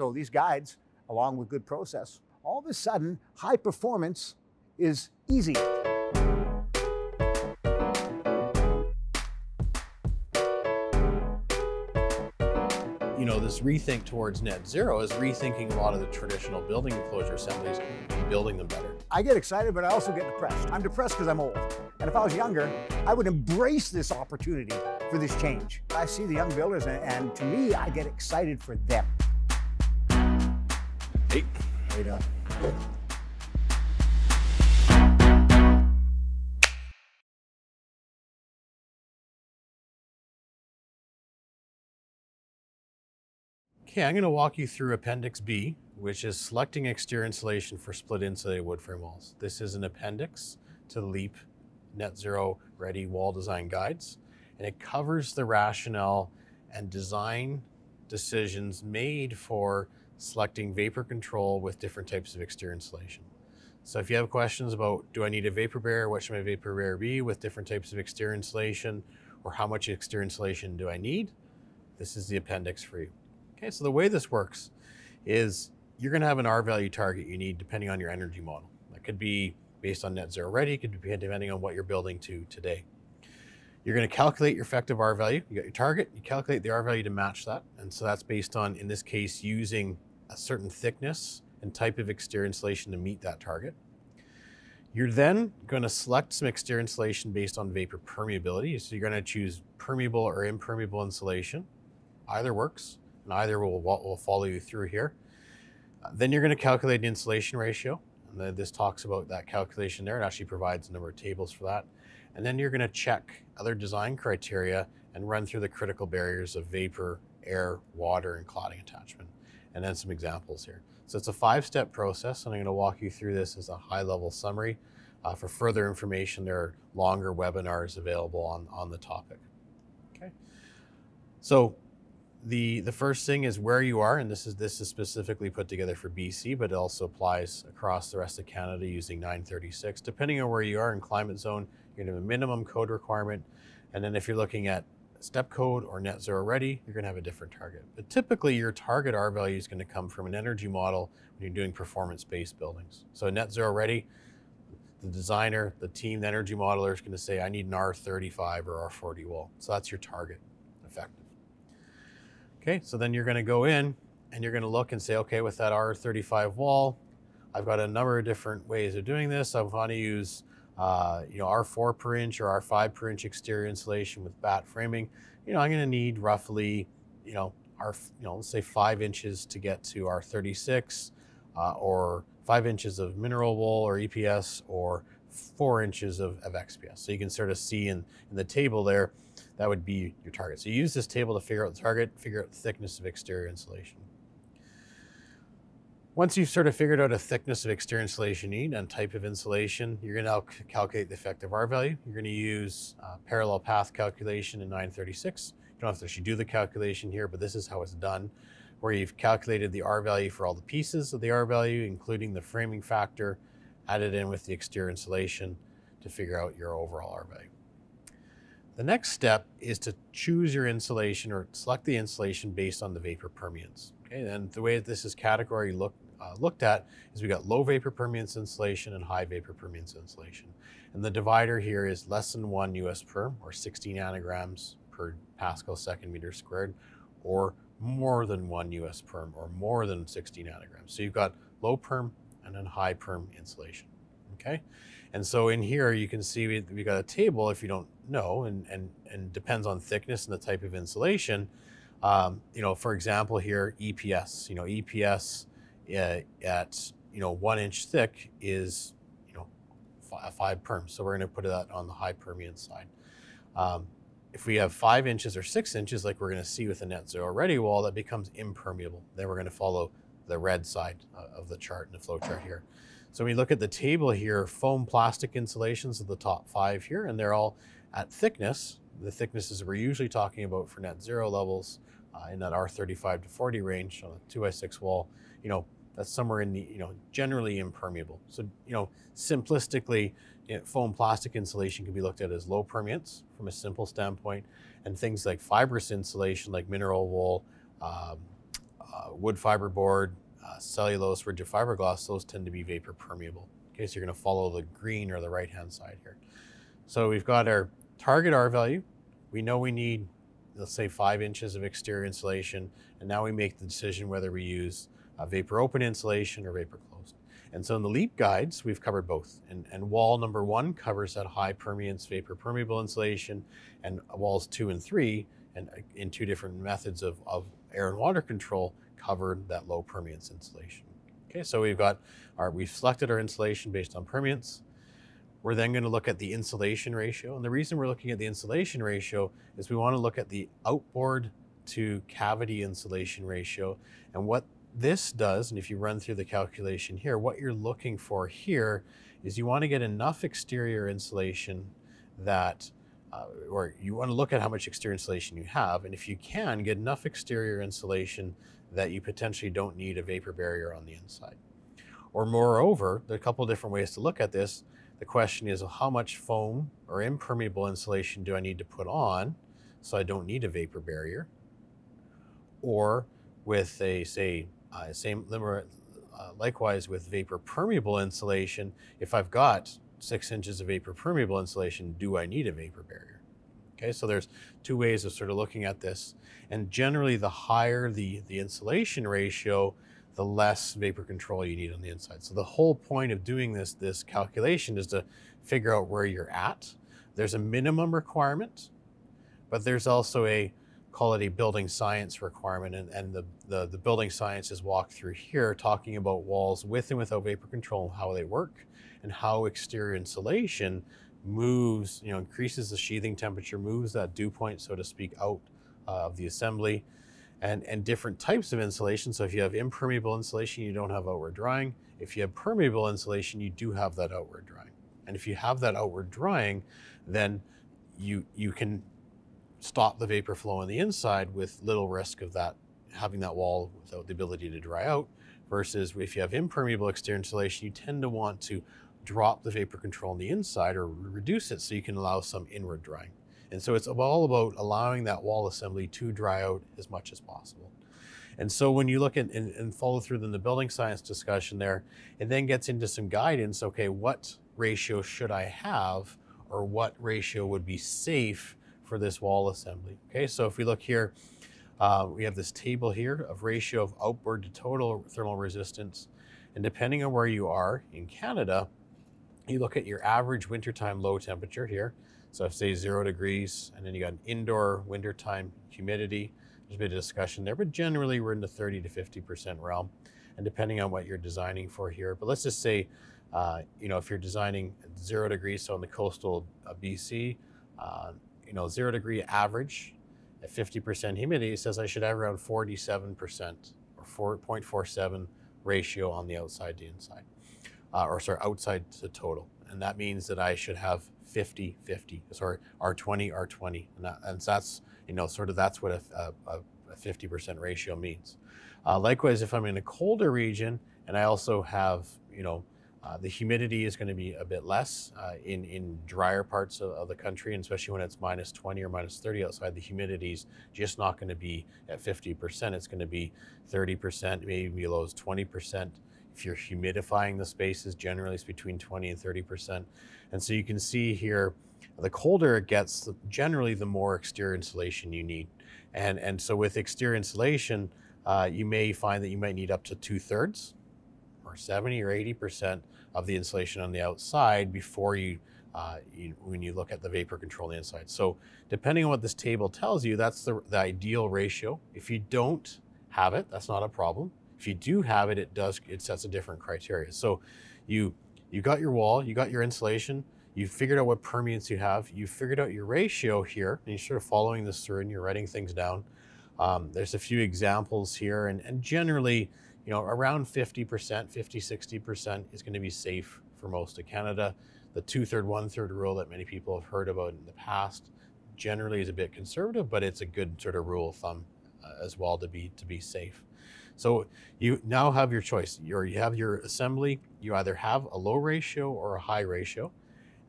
So these guides, along with good process, all of a sudden, high performance is easy. You know, this rethink towards net zero is rethinking a lot of the traditional building enclosure assemblies and building them better. I get excited, but I also get depressed. I'm depressed because I'm old. And if I was younger, I would embrace this opportunity for this change. I see the young builders, and, and to me, I get excited for them. Okay, I'm gonna walk you through Appendix B, which is selecting exterior insulation for split insulated wood frame walls. This is an appendix to LEAP Net Zero Ready Wall Design Guides, and it covers the rationale and design decisions made for selecting vapor control with different types of exterior insulation. So if you have questions about, do I need a vapor barrier? What should my vapor barrier be with different types of exterior insulation? Or how much exterior insulation do I need? This is the appendix for you. Okay, so the way this works is you're gonna have an R value target you need depending on your energy model. That could be based on net zero ready, could be depending on what you're building to today. You're gonna calculate your effective R value. You got your target, you calculate the R value to match that. And so that's based on, in this case, using a certain thickness and type of exterior insulation to meet that target. You're then going to select some exterior insulation based on vapor permeability. So you're going to choose permeable or impermeable insulation. Either works, and either will, will follow you through here. Uh, then you're going to calculate an insulation ratio. And then this talks about that calculation there. It actually provides a number of tables for that. And then you're going to check other design criteria and run through the critical barriers of vapor, air, water, and clotting attachment and then some examples here. So it's a five-step process, and I'm gonna walk you through this as a high-level summary. Uh, for further information, there are longer webinars available on, on the topic. Okay. So the, the first thing is where you are, and this is, this is specifically put together for BC, but it also applies across the rest of Canada using 936. Depending on where you are in climate zone, you're gonna have a minimum code requirement. And then if you're looking at step code or net zero ready, you're gonna have a different target. But typically your target R value is gonna come from an energy model when you're doing performance-based buildings. So net zero ready, the designer, the team, the energy modeler is gonna say, I need an R35 or R40 wall. So that's your target, effective. Okay, so then you're gonna go in and you're gonna look and say, okay, with that R35 wall, I've got a number of different ways of doing this. I wanna use uh, you know, our four per inch or our five per inch exterior insulation with bat framing, you know, I'm gonna need roughly, you know, our, you know, let's say five inches to get to our 36 uh, or five inches of mineral wool or EPS or four inches of, of XPS. So you can sort of see in, in the table there, that would be your target. So you use this table to figure out the target, figure out the thickness of exterior insulation. Once you've sort of figured out a thickness of exterior insulation you need and type of insulation, you're going to now calculate the effective R value. You're going to use uh, parallel path calculation in 936. You don't have to actually do the calculation here, but this is how it's done, where you've calculated the R value for all the pieces of the R value, including the framing factor, added in with the exterior insulation to figure out your overall R value. The next step is to choose your insulation or select the insulation based on the vapor permeance. Okay, and the way that this is category look, uh, looked at is we got low vapor permeance insulation and high vapor permeance insulation. And the divider here is less than one US per or 60 nanograms per Pascal second meter squared or more than one US perm or more than 60 nanograms. So you've got low perm and then high perm insulation, okay? And so in here, you can see we, we got a table if you don't know, and, and, and depends on thickness and the type of insulation. Um, you know, for example here, EPS, you know, EPS uh, at you know one inch thick is you know five, five perms. So we're going to put that on the high Permian side. Um, if we have five inches or six inches, like we're going to see with the net zero ready wall, that becomes impermeable. Then we're going to follow the red side uh, of the chart and the flow chart here. So when we look at the table here, foam plastic insulations are the top five here, and they're all at thickness. The thicknesses we're usually talking about for net zero levels uh, in that R35 to 40 range on a 2 by 6 wall, you know, that's somewhere in the, you know, generally impermeable. So, you know, simplistically, you know, foam plastic insulation can be looked at as low permeance from a simple standpoint, and things like fibrous insulation, like mineral wool, um, uh, wood fiber board, uh, cellulose, rigid fiberglass, those tend to be vapor permeable. Okay, so you're gonna follow the green or the right-hand side here. So we've got our target R value. We know we need, let's say five inches of exterior insulation, and now we make the decision whether we use uh, vapor open insulation or vapor closed. And so in the LEAP guides, we've covered both. And, and wall number one covers that high permeance vapor permeable insulation and walls two and three and uh, in two different methods of, of air and water control covered that low permeance insulation. Okay, so we've got our, we've selected our insulation based on permeance. We're then going to look at the insulation ratio. And the reason we're looking at the insulation ratio is we want to look at the outboard to cavity insulation ratio and what this does, and if you run through the calculation here, what you're looking for here is you want to get enough exterior insulation that, uh, or you want to look at how much exterior insulation you have, and if you can, get enough exterior insulation that you potentially don't need a vapor barrier on the inside. Or moreover, there are a couple different ways to look at this. The question is how much foam or impermeable insulation do I need to put on so I don't need a vapor barrier? Or with a, say, uh, same limber, uh, likewise with vapor permeable insulation, if I've got six inches of vapor permeable insulation, do I need a vapor barrier? Okay, so there's two ways of sort of looking at this. And generally the higher the, the insulation ratio, the less vapor control you need on the inside. So the whole point of doing this, this calculation is to figure out where you're at. There's a minimum requirement, but there's also a call it a building science requirement. And, and the, the, the, building science is walked through here, talking about walls with and without vapor control, how they work, and how exterior insulation moves, you know, increases the sheathing temperature, moves that dew point, so to speak, out uh, of the assembly. And, and different types of insulation. So if you have impermeable insulation, you don't have outward drying. If you have permeable insulation, you do have that outward drying. And if you have that outward drying, then you, you can stop the vapor flow on the inside with little risk of that having that wall without the ability to dry out versus if you have impermeable exterior insulation, you tend to want to drop the vapor control on the inside or reduce it so you can allow some inward drying. And so it's all about allowing that wall assembly to dry out as much as possible. And so when you look at and, and follow through in the building science discussion there, it then gets into some guidance, okay, what ratio should I have or what ratio would be safe for this wall assembly. Okay, so if we look here, uh, we have this table here of ratio of outboard to total thermal resistance. And depending on where you are in Canada, you look at your average wintertime low temperature here. So if say zero degrees, and then you got an indoor wintertime humidity, there's a bit of discussion there, but generally we're in the 30 to 50% realm. And depending on what you're designing for here, but let's just say, uh, you know, if you're designing zero degrees, so on the coastal uh, BC, uh, you know, zero degree average at 50% humidity says I should have around 47% or 4.47 ratio on the outside to inside, uh, or sorry, outside to total. And that means that I should have 50, 50, sorry, R20, R20. And, that, and that's, you know, sort of that's what a, a, a 50% ratio means. Uh, likewise, if I'm in a colder region and I also have, you know, uh, the humidity is going to be a bit less uh, in, in drier parts of, of, the country, and especially when it's minus 20 or minus 30 outside, the humidity is just not going to be at 50%. It's going to be 30%, maybe low as 20%. If you're humidifying the spaces, generally it's between 20 and 30%. And so you can see here, the colder it gets, generally the more exterior insulation you need. And, and so with exterior insulation, uh, you may find that you might need up to two thirds or 70 or 80% of the insulation on the outside before you, uh, you, when you look at the vapor control inside. So depending on what this table tells you, that's the, the ideal ratio. If you don't have it, that's not a problem. If you do have it, it does, it sets a different criteria. So you, you got your wall, you got your insulation, you figured out what permeance you have, you figured out your ratio here, and you're sort of following this through and you're writing things down. Um, there's a few examples here, and, and generally, you know, around 50%, 50, 60% is going to be safe for most of Canada. The two third, one third rule that many people have heard about in the past generally is a bit conservative, but it's a good sort of rule of thumb uh, as well to be to be safe. So you now have your choice. You're, you have your assembly. You either have a low ratio or a high ratio,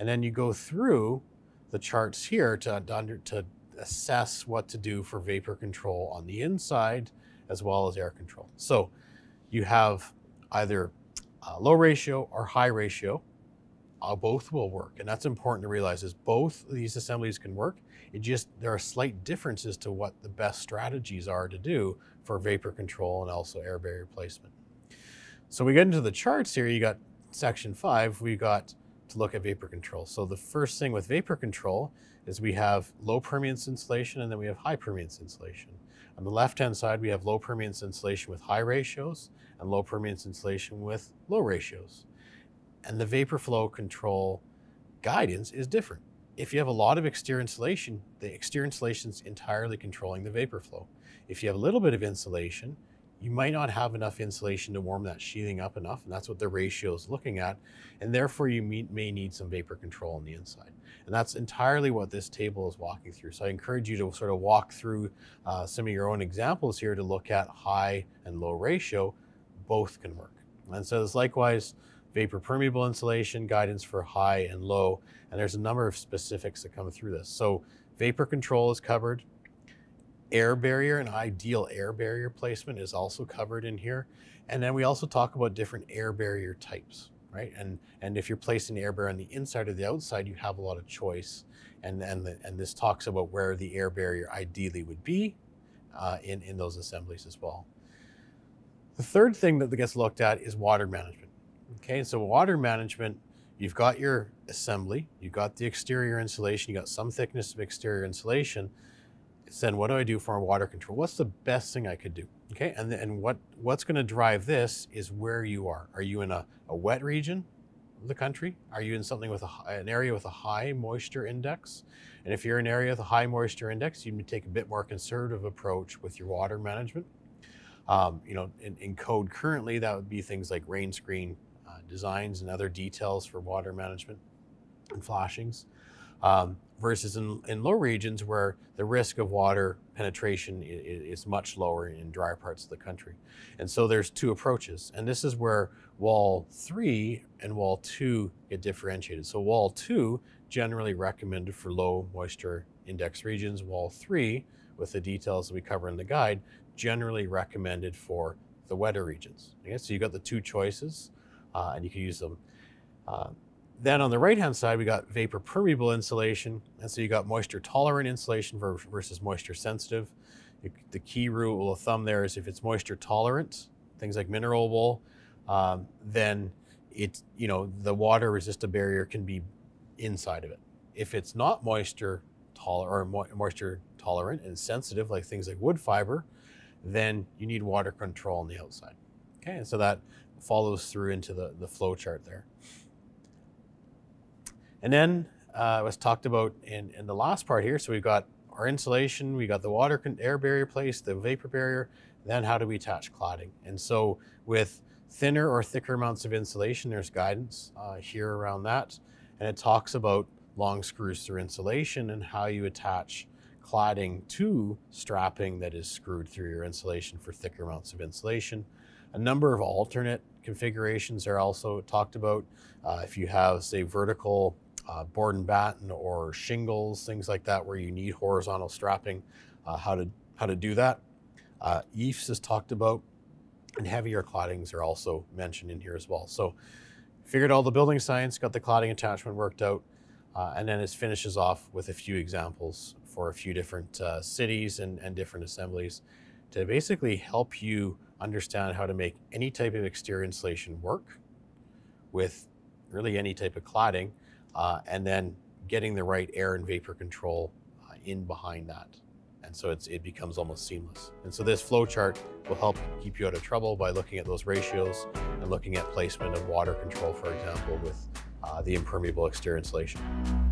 and then you go through the charts here to to, under, to assess what to do for vapor control on the inside as well as air control. So you have either low ratio or high ratio. Uh, both will work. And that's important to realize is both these assemblies can work. It just, there are slight differences to what the best strategies are to do for vapor control and also air barrier placement. So we get into the charts here, you got section five, we got to look at vapor control. So the first thing with vapor control is we have low permeance insulation and then we have high permeance insulation. On the left-hand side, we have low permeance insulation with high ratios and low permeance insulation with low ratios. And the vapor flow control guidance is different. If you have a lot of exterior insulation, the exterior insulation is entirely controlling the vapor flow. If you have a little bit of insulation, you might not have enough insulation to warm that sheathing up enough, and that's what the ratio is looking at, and therefore you may need some vapor control on the inside. And that's entirely what this table is walking through. So I encourage you to sort of walk through uh, some of your own examples here to look at high and low ratio, both can work. And so there's likewise vapor permeable insulation, guidance for high and low, and there's a number of specifics that come through this. So vapor control is covered, air barrier, and ideal air barrier placement is also covered in here. And then we also talk about different air barrier types right? And and if you're placing the air barrier on the inside or the outside, you have a lot of choice. And and the, and this talks about where the air barrier ideally would be uh, in in those assemblies as well. The third thing that gets looked at is water management. Okay, so water management, you've got your assembly, you've got the exterior insulation, you got some thickness of exterior insulation, then what do I do for our water control? What's the best thing I could do? Okay, and, and what, what's gonna drive this is where you are. Are you in a, a wet region of the country? Are you in something with a, an area with a high moisture index? And if you're in an area with a high moisture index, you need take a bit more conservative approach with your water management. Um, you know, in, in, code currently, that would be things like rain screen uh, designs and other details for water management and flashings um, versus in, in low regions where the risk of water penetration is, is much lower in drier parts of the country. And so there's two approaches. And this is where wall three and wall two get differentiated. So wall two generally recommended for low moisture index regions, wall three with the details that we cover in the guide, generally recommended for the wetter regions. Okay, so you have got the two choices uh, and you can use them. Uh, then on the right-hand side, we got vapor permeable insulation. And so you got moisture tolerant insulation versus moisture sensitive. The key rule of thumb there is if it's moisture tolerant, things like mineral wool, um, then it, you know, the water resistant barrier can be inside of it. If it's not moisture tolerant or mo moisture tolerant and sensitive, like things like wood fiber, then you need water control on the outside. Okay, and so that follows through into the, the flow chart there. And then uh, it was talked about in, in the last part here. So we've got our insulation, we got the water air barrier place, the vapor barrier, then how do we attach cladding? And so with thinner or thicker amounts of insulation, there's guidance uh, here around that. And it talks about long screws through insulation and how you attach cladding to strapping that is screwed through your insulation for thicker amounts of insulation. A number of alternate configurations are also talked about. Uh, if you have, say, vertical uh, board and batten or shingles, things like that, where you need horizontal strapping, uh, how, to, how to do that. Uh, EIFS is talked about, and heavier claddings are also mentioned in here as well. So figured all the building science, got the cladding attachment worked out, uh, and then it finishes off with a few examples for a few different uh, cities and, and different assemblies to basically help you understand how to make any type of exterior insulation work with really any type of cladding uh, and then getting the right air and vapor control uh, in behind that. And so it becomes almost seamless. And so this flow chart will help keep you out of trouble by looking at those ratios and looking at placement of water control, for example, with uh, the impermeable exterior insulation.